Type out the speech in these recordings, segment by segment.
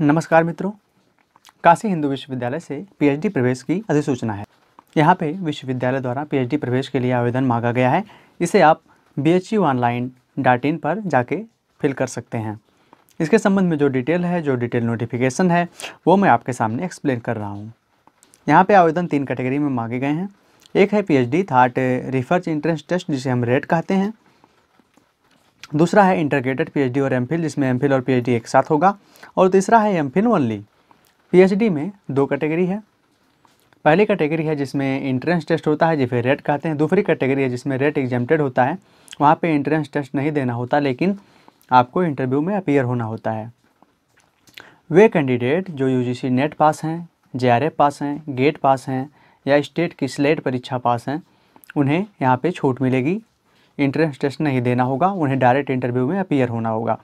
नमस्कार मित्रों काशी हिंदू विश्वविद्यालय से पीएचडी प्रवेश की अधिसूचना है यहाँ पे विश्वविद्यालय द्वारा पीएचडी प्रवेश के लिए आवेदन मांगा गया है इसे आप B H U online dot in पर जाके फिल कर सकते हैं इसके संबंध में जो डिटेल है जो डिटेल नोटिफिकेशन है वो मैं आपके सामने एक्सप्लेन कर रहा हूँ यहाँ पर आवेदन तीन कैटेगरी में मांगे गए हैं एक है पी डी थाट रिफर्च इंट्रेंस टेस्ट जिसे हम रेट कहते हैं दूसरा है इंटरग्रेटेड पीएचडी और एमफिल जिसमें एमफिल और पीएचडी एक साथ होगा और तीसरा है एमफिल ओनली पीएचडी में दो कैटेगरी है पहली कैटेगरी है जिसमें इंट्रेंस टेस्ट होता है जिसे रेट कहते हैं दूसरी कैटेगरी है जिसमें रेट एग्जामटेड होता है वहाँ पर इंट्रेंस टेस्ट नहीं देना होता लेकिन आपको इंटरव्यू में अपीयर होना होता है वे कैंडिडेट जो यू नेट पास हैं जे पास हैं गेट पास e हैं या स्टेट की स्लेट परीक्षा पास हैं उन्हें यहाँ पे छूट मिलेगी इंट्रेंस टेस्ट नहीं देना होगा उन्हें डायरेक्ट इंटरव्यू में अपीयर होना होगा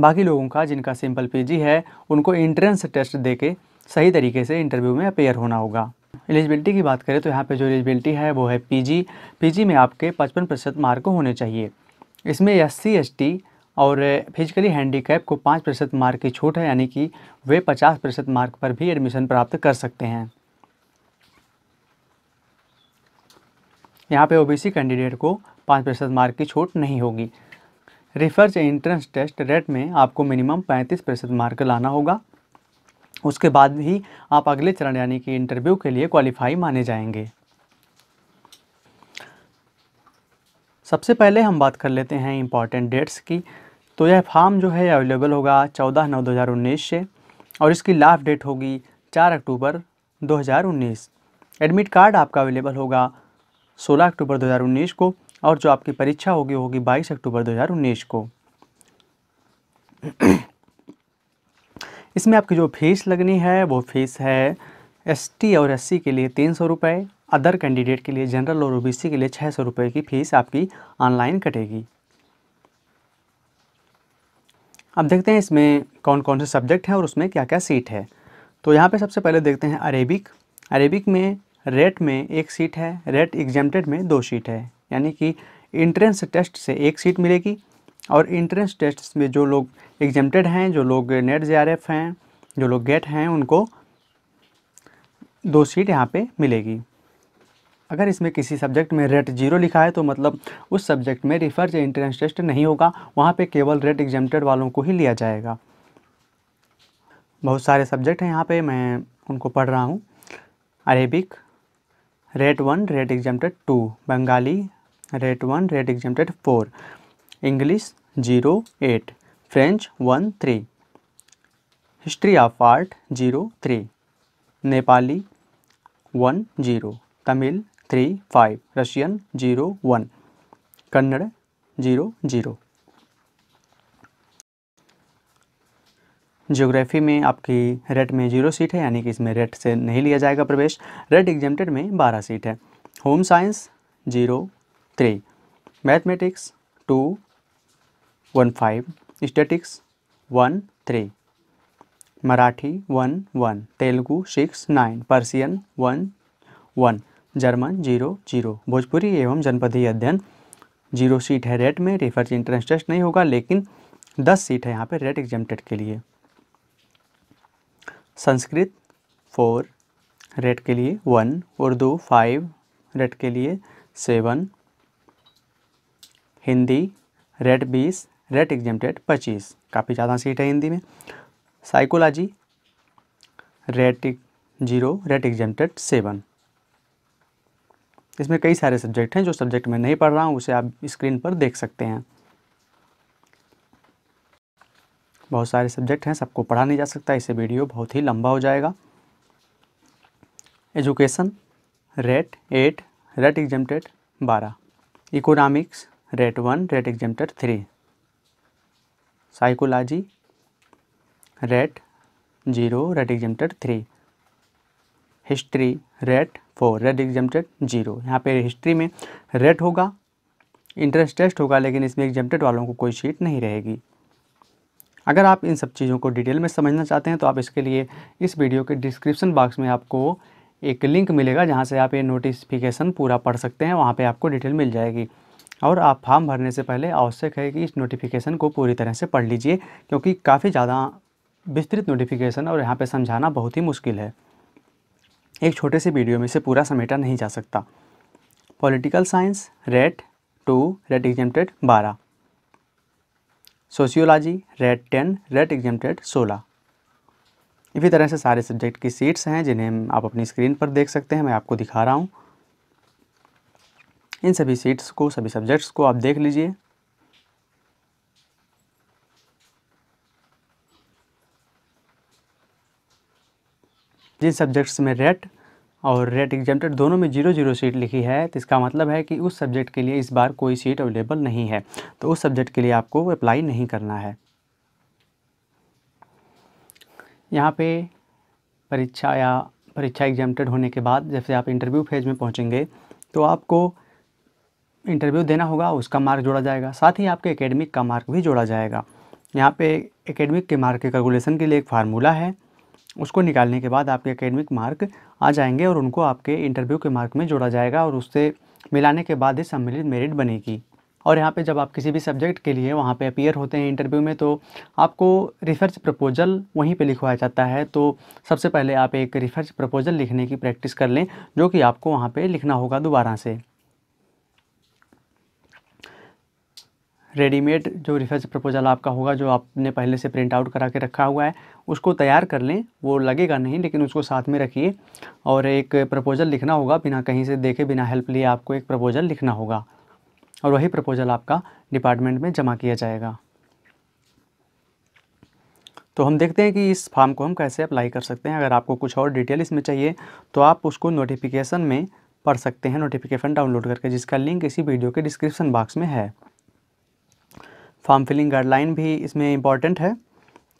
बाकी लोगों का जिनका सिंपल पीजी है उनको इंट्रेंस टेस्ट दे के सही तरीके से इंटरव्यू में अपेयर होना होगा एलिजिबिलिटी की बात करें तो यहाँ पे जो एलिजिबिलिटी है वो है पीजी पीजी में आपके पचपन प्रतिशत मार्क होने चाहिए इसमें एस सी एस और फिजिकली हैंडीकैप को पाँच प्रतिशत मार्क की छूट है यानी कि वे पचास प्रतिशत मार्क पर भी एडमिशन प्राप्त कर सकते हैं यहाँ पे ओबीसी कैंडिडेट को पाँच प्रतिशत मार्क की छूट नहीं होगी रिसर्च एंट्रेंस टेस्ट रेट में आपको मिनिमम पैंतीस प्रतिशत मार्क लाना होगा उसके बाद ही आप अगले चरण यानी कि इंटरव्यू के लिए क्वालिफाई माने जाएंगे सबसे पहले हम बात कर लेते हैं इम्पॉर्टेंट डेट्स की तो यह फॉर्म जो है अवेलेबल होगा चौदह नौ दो हज़ार उन्नीस से और इसकी लास्ट डेट होगी चार अक्टूबर दो हज़ार उन्नीस एडमिट कार्ड आपका अवेलेबल होगा सोलह अक्टूबर दो हज़ार उन्नीस को और जो आपकी परीक्षा होगी होगी 22 अक्टूबर 2019 को इसमें आपकी जो फीस लगनी है वो फीस है एसटी और एससी के लिए तीन सौ रुपये अदर कैंडिडेट के लिए जनरल और ओबीसी के लिए छः सौ रुपये की फ़ीस आपकी ऑनलाइन कटेगी अब देखते हैं इसमें कौन कौन से सब्जेक्ट हैं और उसमें क्या क्या सीट है तो यहाँ पे सबसे पहले देखते हैं अरेबिक अरेबिक में रेट में एक सीट है रेट एग्जामेटेड में दो सीट है यानी कि इंट्रेंस टेस्ट से एक सीट मिलेगी और इंट्रेंस टेस्ट में जो लोग एग्जामेटेड हैं जो लोग नेट जे हैं जो लोग गेट हैं उनको दो सीट यहाँ पे मिलेगी अगर इसमें किसी सब्जेक्ट में रेट जीरो लिखा है तो मतलब उस सब्जेक्ट में रिफर या इंट्रेंस टेस्ट नहीं होगा वहाँ पे केवल रेट एग्जामेटेड वालों को ही लिया जाएगा बहुत सारे सब्जेक्ट हैं यहाँ पे मैं उनको पढ़ रहा हूँ Arabic rate one rate exempted two Bengali rate one rate exempted four English zero eight French one three history of art zero three Nepali one zero Tamil three five Russian zero one Kannada zero zero geography में आपकी rate में zero seat है यानी कि इसमें rate से नहीं लिया जाएगा प्रवेश रेट एग्जामेटेड में बारह सीट है home science zero three mathematics two one five statistics one three Marathi one one Telugu six nine Persian one one German zero zero Bhojpuri एवं जनपदीय अध्ययन जीरो सीट है रेट में रिफर्स इंट्रेंस टेस्ट नहीं होगा लेकिन दस सीट है यहाँ पे रेट एग्जामेटेड के लिए संस्कृत फोर रेट के लिए वन उर्दू फाइव रेट के लिए सेवन हिंदी रेड बीस रेट एग्जामेड पच्चीस काफ़ी ज़्यादा सीट है हिंदी में psychology rate zero rate exempted seven इसमें कई सारे सब्जेक्ट हैं जो सब्जेक्ट मैं नहीं पढ़ रहा हूँ उसे आप स्क्रीन पर देख सकते हैं बहुत सारे सब्जेक्ट हैं सबको पढ़ा नहीं जा सकता इसे वीडियो बहुत ही लंबा हो जाएगा education rate eight rate exempted बारह economics rate one rate exempted three psychology rate zero rate exempted three history rate four rate exempted zero यहाँ पे हिस्ट्री में रेट होगा इंटरेस्ट टेस्ट होगा लेकिन इसमें एग्जाम्टेड वालों को कोई शीट नहीं रहेगी अगर आप इन सब चीज़ों को डिटेल में समझना चाहते हैं तो आप इसके लिए इस वीडियो के डिस्क्रिप्शन बॉक्स में आपको एक लिंक मिलेगा जहाँ से आप ये नोटिफिकेशन पूरा पढ़ सकते हैं वहाँ पे आपको डिटेल मिल जाएगी और आप फॉर्म भरने से पहले आवश्यक है कि इस नोटिफिकेशन को पूरी तरह से पढ़ लीजिए क्योंकि काफ़ी ज़्यादा विस्तृत नोटिफिकेशन और यहाँ पर समझाना बहुत ही मुश्किल है एक छोटे से वीडियो में इसे पूरा समेटा नहीं जा सकता political science rate two rate exempted बारह sociology rate ten rate exempted सोलह इसी तरह से सारे सब्जेक्ट की सीट्स हैं जिन्हें आप अपनी स्क्रीन पर देख सकते हैं मैं आपको दिखा रहा हूँ इन सभी सीट्स को सभी सब्जेक्ट्स को आप देख लीजिए जिन सब्जेक्ट्स में रेट और रेट एग्जाम दोनों में जीरो जीरो सीट लिखी है तो इसका मतलब है कि उस सब्जेक्ट के लिए इस बार कोई सीट अवेलेबल नहीं है तो उस सब्जेक्ट के लिए आपको अप्लाई नहीं करना है यहाँ पे परीक्षा या परीक्षा एग्जाम होने के बाद जैसे आप इंटरव्यू फेज में पहुँचेंगे तो आपको इंटरव्यू देना होगा उसका मार्क जोड़ा जाएगा साथ ही आपके एकेडमिक का मार्क भी जोड़ा जाएगा यहाँ पे एकेडमिक के मार्क के कैलकुलेशन के लिए एक फार्मूला है उसको निकालने के बाद आपके एकेडमिक मार्क आ जाएंगे और उनको आपके इंटरव्यू के मार्क में जोड़ा जाएगा और उससे मिलाने के बाद ही सम्मिलित मेरिट बनेगी और यहाँ पे जब आप किसी भी सब्जेक्ट के लिए वहाँ पे अपीयर होते हैं इंटरव्यू में तो आपको रिसर्च प्रपोजल वहीं पे लिखवाया जाता है तो सबसे पहले आप एक रिसर्च प्रपोजल लिखने की प्रैक्टिस कर लें जो कि आपको वहाँ पे लिखना होगा दोबारा से रेडीमेड जो रिसर्च प्रपोजल आपका होगा जो आपने पहले से प्रिंट आउट करा के रखा हुआ है उसको तैयार कर लें वो लगेगा नहीं लेकिन उसको साथ में रखिए और एक प्रपोजल लिखना होगा बिना कहीं से देखे बिना हेल्प लिए आपको एक प्रपोजल लिखना होगा और वही प्रपोजल आपका डिपार्टमेंट में जमा किया जाएगा तो हम देखते हैं कि इस फॉर्म को हम कैसे अप्लाई कर सकते हैं अगर आपको कुछ और डिटेल इसमें चाहिए तो आप उसको नोटिफिकेशन में पढ़ सकते हैं नोटिफिकेशन डाउनलोड करके जिसका लिंक इसी वीडियो के डिस्क्रिप्शन बॉक्स में है फॉर्म फिलिंग गाइडलाइन भी इसमें इम्पॉर्टेंट है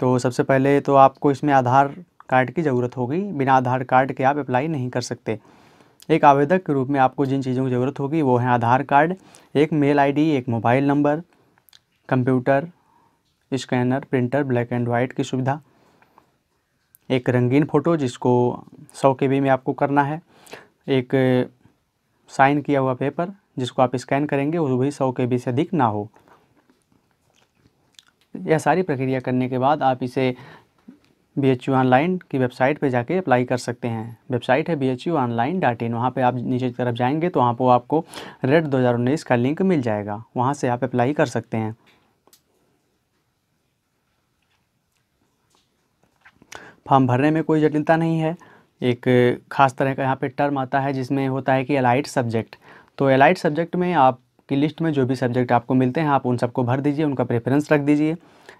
तो सबसे पहले तो आपको इसमें आधार कार्ड की ज़रूरत होगी बिना आधार कार्ड के आप अप्लाई नहीं कर सकते एक आवेदक के रूप में आपको जिन चीज़ों की ज़रूरत होगी वो है आधार कार्ड एक मेल आईडी, एक mobile number computer scanner printer black and white की सुविधा एक रंगीन फ़ोटो जिसको सौ के बी में आपको करना है एक साइन किया हुआ पेपर जिसको आप स्कैन करेंगे वो भी सौ के बी से अधिक ना हो यह सारी प्रक्रिया करने के बाद आप इसे बी एच यू ऑनलाइन की वेबसाइट पे जाके अप्लाई कर सकते हैं वेबसाइट है B H U online dot in वहाँ पर आप नीचे की तरफ जाएंगे तो वहाँ पर आपको रेड 2019 का लिंक मिल जाएगा वहाँ से आप अप्लाई कर सकते हैं फॉर्म भरने में कोई जटिलता नहीं है एक ख़ास तरह का यहाँ पे टर्म आता है जिसमें होता है कि एलाइट सब्जेक्ट तो एलाइट सब्जेक्ट में आप की लिस्ट में जो भी सब्जेक्ट आपको मिलते हैं आप उन सबको भर दीजिए उनका प्रेफरेंस रख दीजिए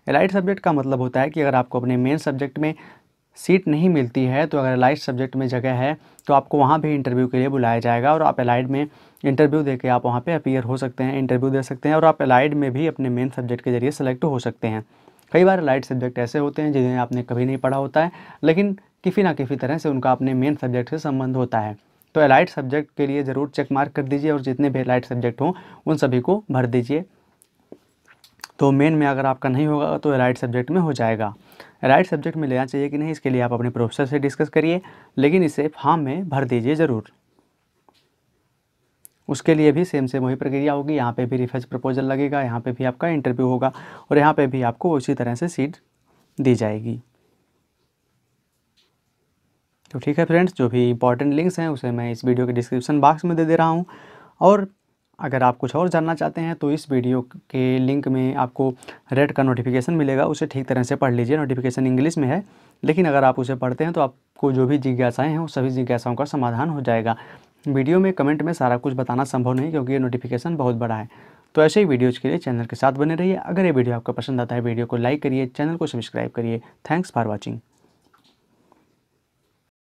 एलाइट सब्जेक्ट का मतलब होता है कि अगर आपको अपने मेन सब्जेक्ट में सीट नहीं मिलती है तो अगर एलाइट सब्जेक्ट में जगह है तो आपको वहाँ भी इंटरव्यू के लिए बुलाया जाएगा और आप एलाइड में इंटरव्यू दे के आप वहाँ पर अपीयर हो सकते हैं इंटरव्यू दे सकते हैं और आप एलाइड में भी अपने मेन सब्जेक्ट के जरिए सेलेक्ट हो सकते हैं कई बार एलाइट सब्जेक्ट ऐसे होते हैं जिन्हें आपने कभी नहीं पढ़ा होता है लेकिन किसी ना किसी तरह से उनका अपने मेन सब्जेक्ट से संबंध होता है तो एलाइट सब्जेक्ट के लिए ज़रूर चेक मार्क कर दीजिए और जितने भी एलाइट सब्जेक्ट हों उन सभी को भर दीजिए तो मेन में अगर आपका नहीं होगा तो एलाइट सब्जेक्ट में हो जाएगा एलाइट सब्जेक्ट में लेना चाहिए कि नहीं इसके लिए आप अपने प्रोफेसर से डिस्कस करिए लेकिन इसे फार्म हाँ में भर दीजिए ज़रूर उसके लिए भी सेम सेम वही प्रक्रिया होगी यहाँ पे भी रिफर्स प्रपोजल लगेगा यहाँ पे भी आपका इंटरव्यू होगा और यहाँ पे भी आपको उसी तरह से सीट दी जाएगी तो ठीक है फ्रेंड्स जो भी इंपॉर्टेंट लिंक्स हैं उसे मैं इस वीडियो के डिस्क्रिप्शन बॉक्स में दे दे रहा हूँ और अगर आप कुछ और जानना चाहते हैं तो इस वीडियो के लिंक में आपको रेड का नोटिफिकेशन मिलेगा उसे ठीक तरह से पढ़ लीजिए नोटिफिकेशन इंग्लिश में है लेकिन अगर आप उसे पढ़ते हैं तो आपको जो भी जिज्ञासाएँ हैं वो सभी जिज्ञासाओं का समाधान हो जाएगा वीडियो में कमेंट में सारा कुछ बताना संभव नहीं क्योंकि ये नोटिफिकेशन बहुत बड़ा है तो ऐसे ही वीडियोज़ के लिए चैनल के साथ बने रहिए अगर ये वीडियो आपको पसंद आता है वीडियो को लाइक करिए चैनल को सब्सक्राइब करिए थैंक्स फॉर वॉचिंग